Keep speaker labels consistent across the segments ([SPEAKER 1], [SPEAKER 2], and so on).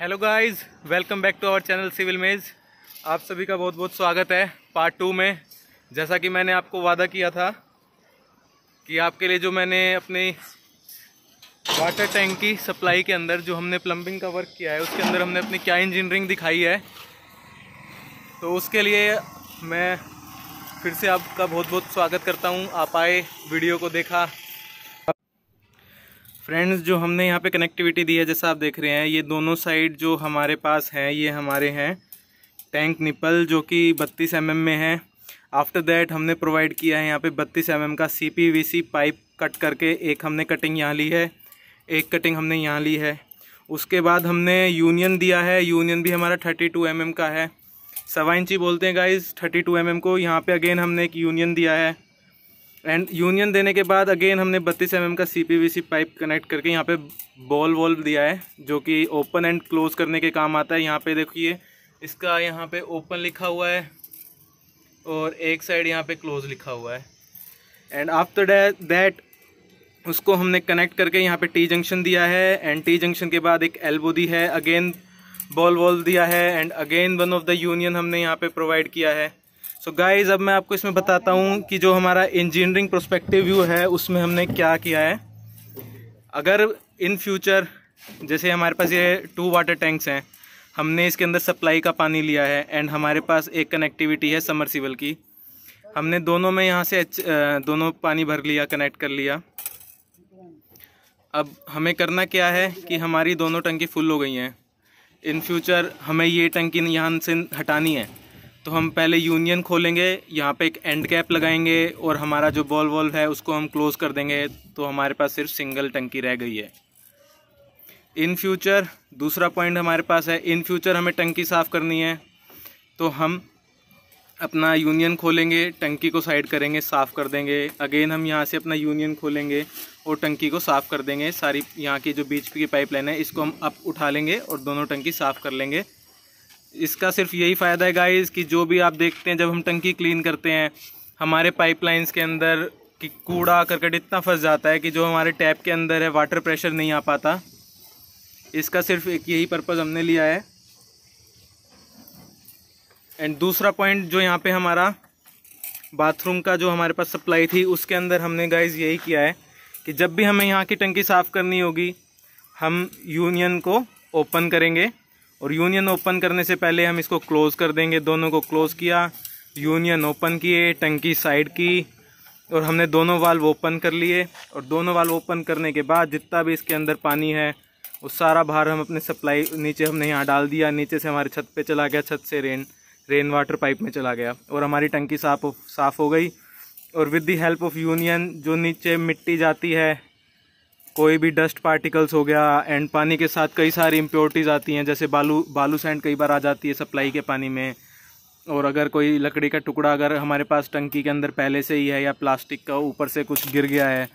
[SPEAKER 1] hello guys welcome back to our channel civil maze आप सभी का बहुत बहुत स्वागत है पार्ट टू में जैसा कि मैंने आपको वादा किया था कि आपके लिए जो मैंने अपने वाटर टैंक की सप्लाई के अंदर जो हमने प्लम्बिंग का वर्क किया है उसके अंदर हमने अपनी क्या इंजीनियरिंग दिखाई है तो उसके लिए मैं फिर से आपका बहुत बहुत स्वागत करता हूँ आप आए वीडियो को देखा फ्रेंड्स जो हमने यहाँ पे कनेक्टिविटी दी है जैसा आप देख रहे हैं ये दोनों साइड जो हमारे पास हैं ये हमारे हैं टैंक निपल जो कि 32 एम mm में है आफ्टर दैट हमने प्रोवाइड किया है यहाँ पे 32 एम mm का C P V C pipe cut करके एक हमने कटिंग यहाँ ली है एक कटिंग हमने यहाँ ली है उसके बाद हमने यूनियन दिया है यूनियन भी हमारा थर्टी टू mm का है सवा इंची बोलते हैं गाइज थर्टी टू mm को यहाँ पर अगेन हमने एक यूनियन दिया है एंड यूनियन देने के बाद अगेन हमने बत्तीस एम का सी पाइप कनेक्ट करके यहाँ पे बॉल वॉल दिया है जो कि ओपन एंड क्लोज करने के काम आता है यहाँ पे देखिए इसका यहाँ पे ओपन लिखा हुआ है और एक साइड यहाँ पे क्लोज लिखा हुआ है एंड आफ्टर दैट उसको हमने कनेक्ट करके यहाँ पे टी जंक्शन दिया है एंड टी जंक्शन के बाद एक एल्बो दी है अगेन बॉल वॉल दिया है and again one of the union हमने यहाँ पे प्रोवाइड किया है तो गाइज अब मैं आपको इसमें बताता हूँ कि जो हमारा इंजीनियरिंग प्रोस्पेक्टिव व्यू है उसमें हमने क्या किया है अगर इन फ्यूचर जैसे हमारे पास ये टू वाटर टैंक्स हैं हमने इसके अंदर सप्लाई का पानी लिया है एंड हमारे पास एक कनेक्टिविटी है समरसीबल की हमने दोनों में यहाँ से दोनों पानी भर लिया कनेक्ट कर लिया अब हमें करना क्या है कि हमारी दोनों टंकी फुल हो गई हैं इन फ्यूचर हमें ये टंकी यहाँ से हटानी है तो हम पहले यूनियन खोलेंगे यहाँ पे एक एंड कैप लगाएंगे और हमारा जो बॉल वॉल्व है उसको हम क्लोज़ कर देंगे तो हमारे पास सिर्फ सिंगल टंकी रह गई है इन फ्यूचर दूसरा पॉइंट हमारे पास है इन फ्यूचर हमें टंकी साफ़ करनी है तो हम अपना यूनियन खोलेंगे टंकी को साइड करेंगे साफ़ कर देंगे अगेन हम यहाँ से अपना यूनियन खोलेंगे और टंकी को साफ़ कर देंगे सारी यहाँ की जो बीच की पाइपलाइन है इसको हम अप उठा लेंगे और दोनों टंकी साफ़ कर लेंगे इसका सिर्फ यही फ़ायदा है गाइस कि जो भी आप देखते हैं जब हम टंकी क्लीन करते हैं हमारे पाइपलाइंस के अंदर कि कूड़ा करकट इतना फंस जाता है कि जो हमारे टैप के अंदर है वाटर प्रेशर नहीं आ पाता इसका सिर्फ एक यही पर्पज़ हमने लिया है एंड दूसरा पॉइंट जो यहाँ पे हमारा बाथरूम का जो हमारे पास सप्लाई थी उसके अंदर हमने गाइज यही किया है कि जब भी हमें यहाँ की टंकी साफ़ करनी होगी हम यूनियन को ओपन करेंगे और यूनियन ओपन करने से पहले हम इसको क्लोज़ कर देंगे दोनों को क्लोज़ किया यूनियन ओपन किए टंकी साइड की और हमने दोनों वाल्व ओपन कर लिए और दोनों वाल्व ओपन करने के बाद जितना भी इसके अंदर पानी है वो सारा बाहर हम अपने सप्लाई नीचे हमने यहाँ डाल दिया नीचे से हमारे छत पे चला गया छत से रेन रेन वाटर पाइप में चला गया और हमारी टंकी साफ साफ़ हो गई और with the help of union जो नीचे मिट्टी जाती है कोई भी डस्ट पार्टिकल्स हो गया एंड पानी के साथ कई सारी इम्प्योरिटीज़ आती हैं जैसे बालू बालू सैंड कई बार आ जाती है सप्लाई के पानी में और अगर कोई लकड़ी का टुकड़ा अगर हमारे पास टंकी के अंदर पहले से ही है या प्लास्टिक का ऊपर से कुछ गिर गया है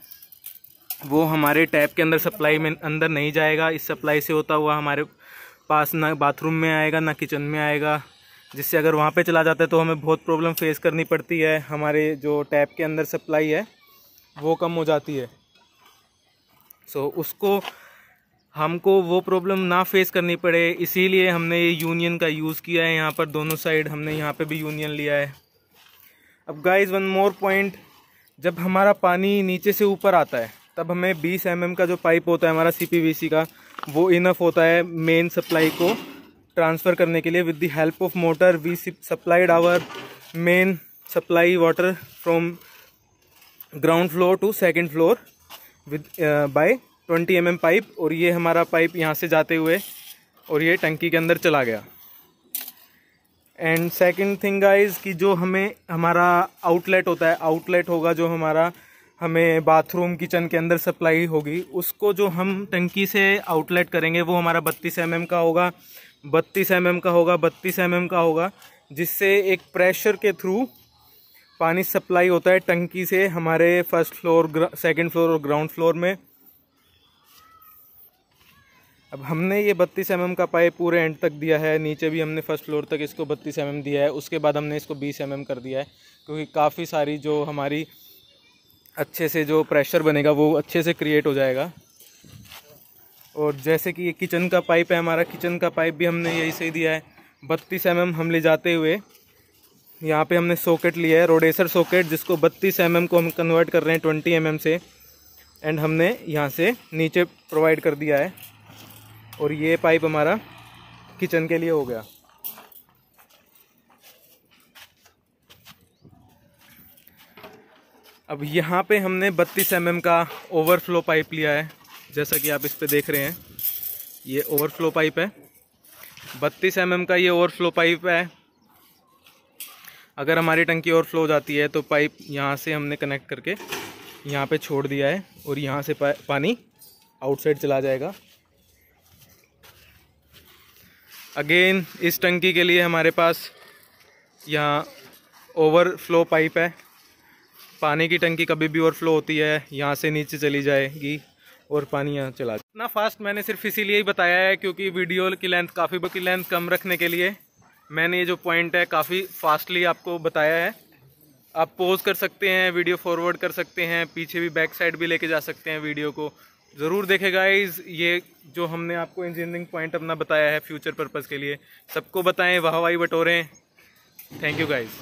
[SPEAKER 1] वो हमारे टैप के अंदर सप्लाई में अंदर नहीं जाएगा इस सप्लाई से होता हुआ हमारे पास ना बाथरूम में आएगा ना किचन में आएगा जिससे अगर वहाँ पे चला जाता है तो हमें बहुत प्रॉब्लम फेस करनी पड़ती है हमारे जो टैप के अंदर सप्लाई है वो कम हो जाती है सो so, उसको हमको वो प्रॉब्लम ना फेस करनी पड़े इसीलिए हमने ये यूनियन का यूज़ किया है यहाँ पर दोनों साइड हमने यहाँ पे भी यूनियन लिया है अब गाइस वन मोर पॉइंट जब हमारा पानी नीचे से ऊपर आता है तब हमें 20 एम mm का जो पाइप होता है हमारा सी का वो इनफ होता है मेन सप्लाई को ट्रांसफ़र करने के लिए with the help of motor we supplied our main supply water from ground floor to second floor with by twenty M pipe और ये हमारा पाइप यहाँ से जाते हुए और ये टंकी के अंदर चला गया एंड सेकंड थिंग गाइस कि जो हमें हमारा आउटलेट होता है आउटलेट होगा जो हमारा हमें बाथरूम किचन के अंदर सप्लाई होगी उसको जो हम टंकी से आउटलेट करेंगे वो हमारा बत्तीस एम का होगा बत्तीस एम का होगा बत्तीस एम का होगा जिससे एक प्रेशर के थ्रू पानी सप्लाई होता है टंकी से हमारे फर्स्ट फ्लोर सेकंड फ्लोर और ग्राउंड फ्लोर में अब हमने ये बत्तीस एम का पाइप पूरे एंड तक दिया है नीचे भी हमने फर्स्ट फ्लोर तक इसको बत्तीस एम दिया है उसके बाद हमने इसको बीस एम कर दिया है क्योंकि काफ़ी सारी जो हमारी अच्छे से जो प्रेशर बनेगा वो अच्छे से क्रिएट हो जाएगा और जैसे कि ये किचन का पाइप है हमारा किचन का पाइप भी हमने यही से दिया है बत्तीस एम हम ले जाते हुए यहाँ पे हमने सॉकेट लिया है रोडेसर सॉकेट जिसको 32 एम mm को हम कन्वर्ट कर रहे हैं 20 एम mm से एंड हमने यहाँ से नीचे प्रोवाइड कर दिया है और ये पाइप हमारा किचन के लिए हो गया अब यहाँ पे हमने 32 एम mm का ओवरफ्लो पाइप लिया है जैसा कि आप इस पर देख रहे हैं ये ओवरफ्लो पाइप है 32 एम mm का ये ओवरफ्लो पाइप है अगर हमारी टंकी ओवरफ्लो हो जाती है तो पाइप यहाँ से हमने कनेक्ट करके यहाँ पे छोड़ दिया है और यहाँ से पा, पानी आउटसाइड चला जाएगा अगेन इस टंकी के लिए हमारे पास यहाँ ओवरफ्लो पाइप है पानी की टंकी कभी भी ओवरफ्लो होती है यहाँ से नीचे चली जाएगी और पानी यहाँ चला जाए इतना फास्ट मैंने सिर्फ इसीलिए ही बताया है क्योंकि वीडियो की लेंथ काफ़ी की लेंथ कम रखने के लिए मैंने ये जो पॉइंट है काफ़ी फास्टली आपको बताया है आप पोज कर सकते हैं वीडियो फॉरवर्ड कर सकते हैं पीछे भी बैक साइड भी लेके जा सकते हैं वीडियो को ज़रूर देखे गाइज ये जो हमने आपको इंजीनियरिंग पॉइंट अपना बताया है फ्यूचर पर्पज़ के लिए सबको बताएं वाह वाही बटोरें थैंक यू गाइज